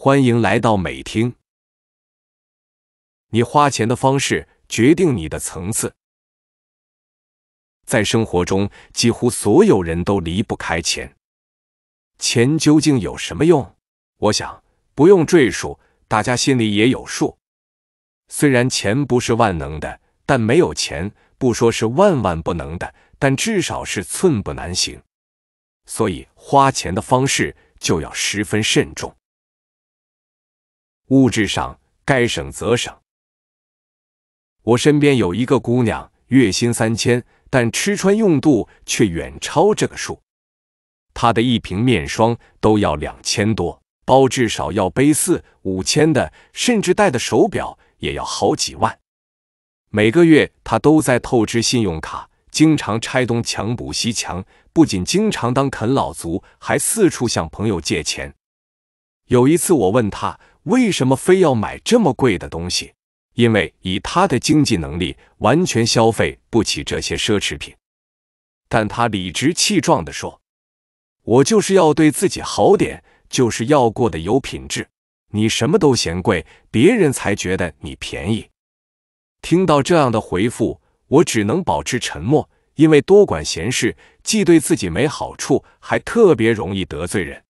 欢迎来到美听。你花钱的方式决定你的层次。在生活中，几乎所有人都离不开钱。钱究竟有什么用？我想不用赘述，大家心里也有数。虽然钱不是万能的，但没有钱，不说是万万不能的，但至少是寸步难行。所以，花钱的方式就要十分慎重。物质上该省则省。我身边有一个姑娘，月薪三千，但吃穿用度却远超这个数。她的一瓶面霜都要两千多，包至少要背四五千的，甚至戴的手表也要好几万。每个月她都在透支信用卡，经常拆东墙补西墙。不仅经常当啃老族，还四处向朋友借钱。有一次我问她。为什么非要买这么贵的东西？因为以他的经济能力，完全消费不起这些奢侈品。但他理直气壮地说：“我就是要对自己好点，就是要过得有品质。你什么都嫌贵，别人才觉得你便宜。”听到这样的回复，我只能保持沉默，因为多管闲事既对自己没好处，还特别容易得罪人。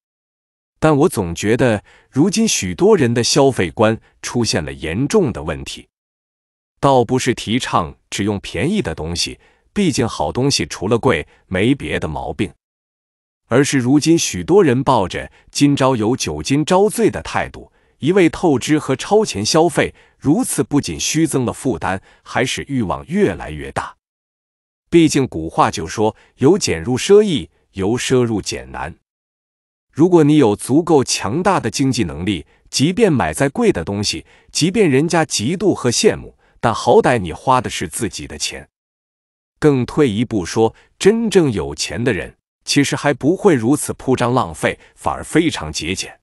但我总觉得，如今许多人的消费观出现了严重的问题。倒不是提倡只用便宜的东西，毕竟好东西除了贵没别的毛病，而是如今许多人抱着“今朝有酒今朝醉”的态度，一味透支和超前消费，如此不仅虚增了负担，还使欲望越来越大。毕竟古话就说：“由俭入奢易，由奢入俭难。”如果你有足够强大的经济能力，即便买再贵的东西，即便人家嫉妒和羡慕，但好歹你花的是自己的钱。更退一步说，真正有钱的人，其实还不会如此铺张浪费，反而非常节俭。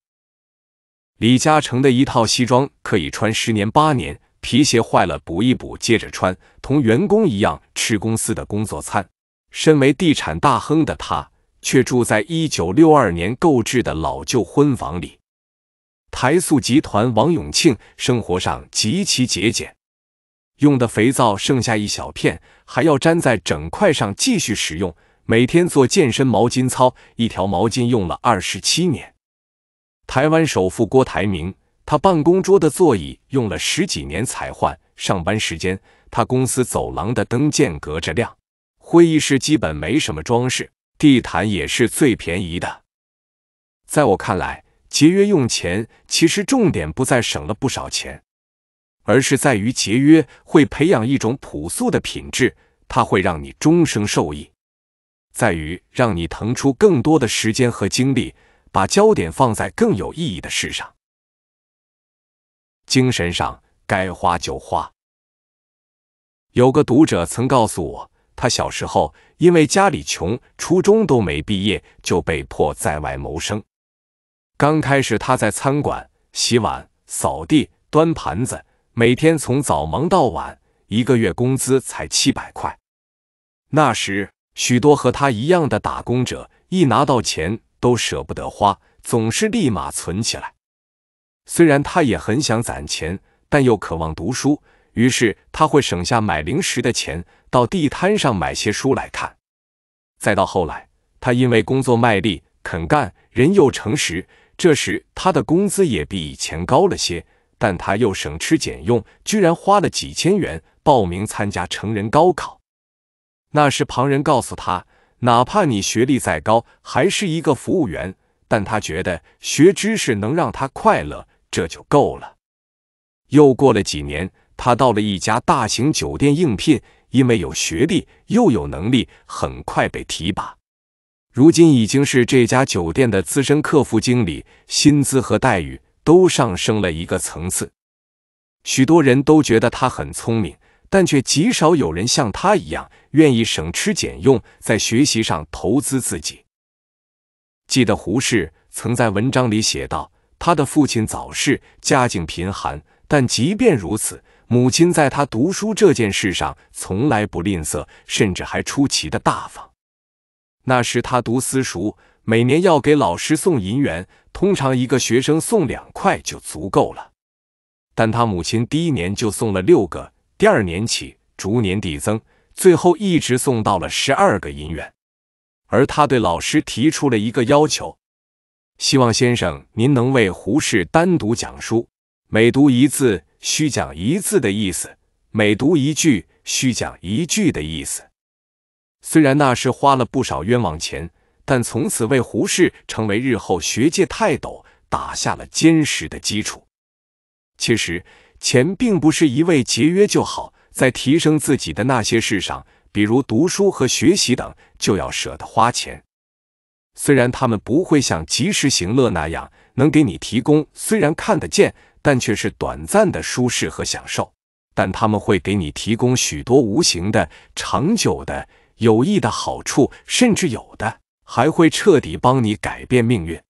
李嘉诚的一套西装可以穿十年八年，皮鞋坏了补一补接着穿，同员工一样吃公司的工作餐。身为地产大亨的他。却住在一九六二年购置的老旧婚房里。台塑集团王永庆生活上极其节俭，用的肥皂剩下一小片，还要粘在整块上继续使用。每天做健身毛巾操，一条毛巾用了二十七年。台湾首富郭台铭，他办公桌的座椅用了十几年才换。上班时间，他公司走廊的灯间隔着亮，会议室基本没什么装饰。地毯也是最便宜的。在我看来，节约用钱其实重点不在省了不少钱，而是在于节约会培养一种朴素的品质，它会让你终生受益，在于让你腾出更多的时间和精力，把焦点放在更有意义的事上。精神上该花就花。有个读者曾告诉我，他小时候。因为家里穷，初中都没毕业就被迫在外谋生。刚开始他在餐馆洗碗、扫地、端盘子，每天从早忙到晚，一个月工资才七百块。那时，许多和他一样的打工者一拿到钱都舍不得花，总是立马存起来。虽然他也很想攒钱，但又渴望读书，于是他会省下买零食的钱。到地摊上买些书来看，再到后来，他因为工作卖力、肯干，人又诚实，这时他的工资也比以前高了些，但他又省吃俭用，居然花了几千元报名参加成人高考。那时旁人告诉他，哪怕你学历再高，还是一个服务员，但他觉得学知识能让他快乐，这就够了。又过了几年，他到了一家大型酒店应聘。因为有学历又有能力，很快被提拔。如今已经是这家酒店的资深客服经理，薪资和待遇都上升了一个层次。许多人都觉得他很聪明，但却极少有人像他一样愿意省吃俭用，在学习上投资自己。记得胡适曾在文章里写道：“他的父亲早逝，家境贫寒，但即便如此。”母亲在他读书这件事上从来不吝啬，甚至还出奇的大方。那时他读私塾，每年要给老师送银元，通常一个学生送两块就足够了。但他母亲第一年就送了六个，第二年起逐年递增，最后一直送到了十二个银元。而他对老师提出了一个要求，希望先生您能为胡适单独讲书，每读一字。虚讲一字的意思，每读一句虚讲一句的意思。虽然那时花了不少冤枉钱，但从此为胡适成为日后学界泰斗打下了坚实的基础。其实钱并不是一味节约就好，在提升自己的那些事上，比如读书和学习等，就要舍得花钱。虽然他们不会像及时行乐那样能给你提供，虽然看得见。但却是短暂的舒适和享受，但他们会给你提供许多无形的、长久的、有益的好处，甚至有的还会彻底帮你改变命运。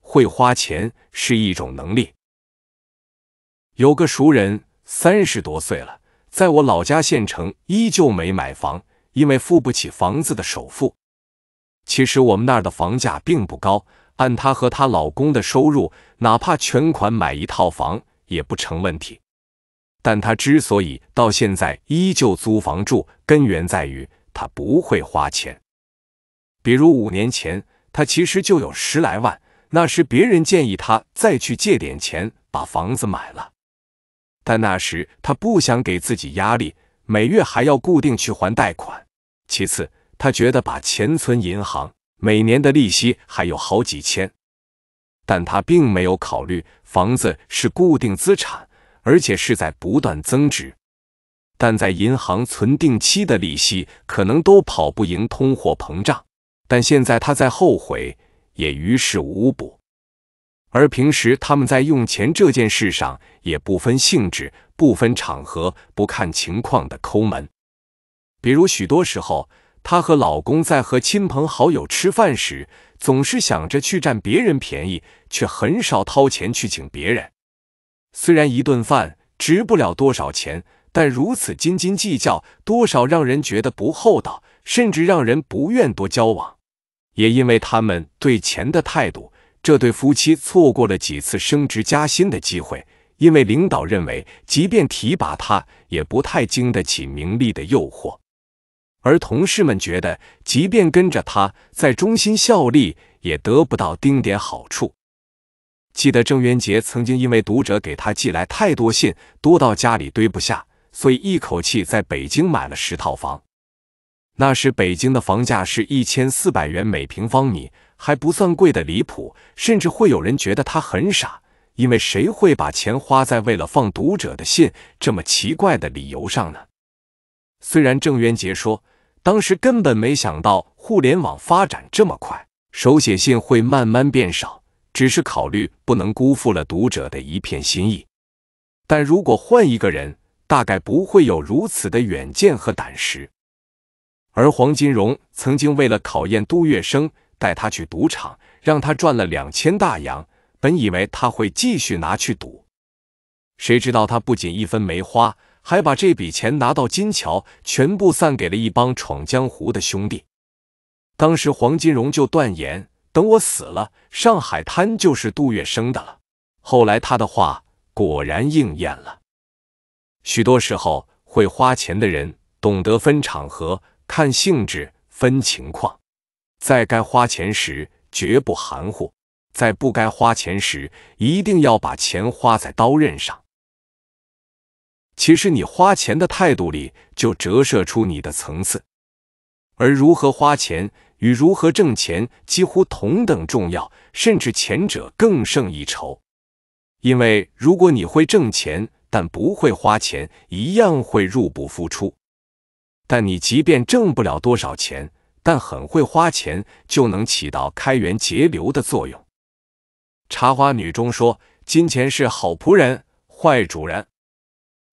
会花钱是一种能力。有个熟人三十多岁了，在我老家县城依旧没买房，因为付不起房子的首付。其实我们那儿的房价并不高。按她和她老公的收入，哪怕全款买一套房也不成问题。但她之所以到现在依旧租房住，根源在于她不会花钱。比如五年前，她其实就有十来万，那时别人建议她再去借点钱把房子买了，但那时她不想给自己压力，每月还要固定去还贷款。其次，她觉得把钱存银行。每年的利息还有好几千，但他并没有考虑房子是固定资产，而且是在不断增值。但在银行存定期的利息可能都跑不赢通货膨胀，但现在他在后悔也于事无补。而平时他们在用钱这件事上也不分性质、不分场合、不看情况的抠门，比如许多时候。她和老公在和亲朋好友吃饭时，总是想着去占别人便宜，却很少掏钱去请别人。虽然一顿饭值不了多少钱，但如此斤斤计较，多少让人觉得不厚道，甚至让人不愿多交往。也因为他们对钱的态度，这对夫妻错过了几次升职加薪的机会。因为领导认为，即便提拔他，也不太经得起名利的诱惑。而同事们觉得，即便跟着他在中心效力，也得不到丁点好处。记得郑渊洁曾经因为读者给他寄来太多信，多到家里堆不下，所以一口气在北京买了十套房。那时北京的房价是一千四百元每平方米，还不算贵的离谱，甚至会有人觉得他很傻，因为谁会把钱花在为了放读者的信这么奇怪的理由上呢？虽然郑渊洁说，当时根本没想到互联网发展这么快，手写信会慢慢变少，只是考虑不能辜负了读者的一片心意。但如果换一个人，大概不会有如此的远见和胆识。而黄金荣曾经为了考验杜月笙，带他去赌场，让他赚了两千大洋，本以为他会继续拿去赌，谁知道他不仅一分没花。还把这笔钱拿到金桥，全部散给了一帮闯江湖的兄弟。当时黄金荣就断言：“等我死了，上海滩就是杜月笙的了。”后来他的话果然应验了。许多时候，会花钱的人懂得分场合、看性质、分情况，在该花钱时绝不含糊，在不该花钱时一定要把钱花在刀刃上。其实，你花钱的态度里就折射出你的层次。而如何花钱与如何挣钱几乎同等重要，甚至前者更胜一筹。因为，如果你会挣钱但不会花钱，一样会入不敷出。但你即便挣不了多少钱，但很会花钱，就能起到开源节流的作用。茶花女中说：“金钱是好仆人，坏主人。”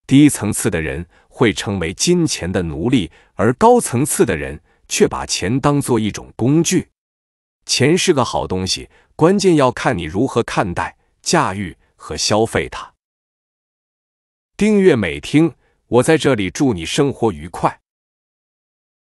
低层次的人会成为金钱的奴隶，而高层次的人却把钱当做一种工具。钱是个好东西，关键要看你如何看待、驾驭和消费它。订阅美听，我在这里祝你生活愉快。